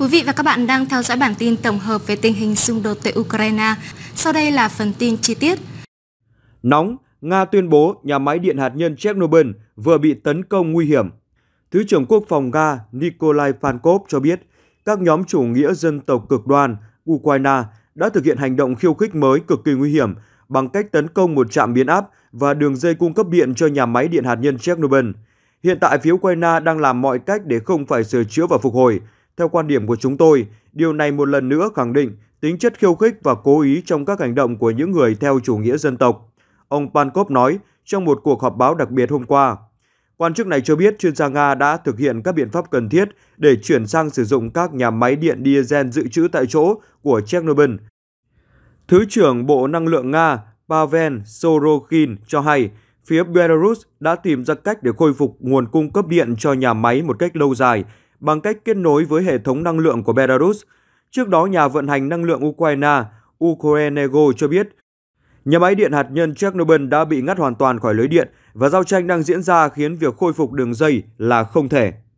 Quý vị và các bạn đang theo dõi bản tin tổng hợp về tình hình xung đột tại Ukraine. Sau đây là phần tin chi tiết. Nóng, Nga tuyên bố nhà máy điện hạt nhân Chernobyl vừa bị tấn công nguy hiểm. Thứ trưởng Quốc phòng Nga Nikolai Pankov cho biết, các nhóm chủ nghĩa dân tộc cực đoan Ukraine đã thực hiện hành động khiêu khích mới cực kỳ nguy hiểm bằng cách tấn công một trạm biến áp và đường dây cung cấp điện cho nhà máy điện hạt nhân Chernobyl. Hiện tại phía Ukraine đang làm mọi cách để không phải sửa chữa và phục hồi, theo quan điểm của chúng tôi, điều này một lần nữa khẳng định tính chất khiêu khích và cố ý trong các hành động của những người theo chủ nghĩa dân tộc. Ông Pankov nói trong một cuộc họp báo đặc biệt hôm qua. Quan chức này cho biết chuyên gia Nga đã thực hiện các biện pháp cần thiết để chuyển sang sử dụng các nhà máy điện diesel dự trữ tại chỗ của Chernobyl. Thứ trưởng Bộ Năng lượng Nga Pavel Sorokin cho hay phía Belarus đã tìm ra cách để khôi phục nguồn cung cấp điện cho nhà máy một cách lâu dài bằng cách kết nối với hệ thống năng lượng của Belarus. Trước đó, nhà vận hành năng lượng Ukraine, Ukrenego cho biết, nhà máy điện hạt nhân Chernobyl đã bị ngắt hoàn toàn khỏi lưới điện và giao tranh đang diễn ra khiến việc khôi phục đường dây là không thể.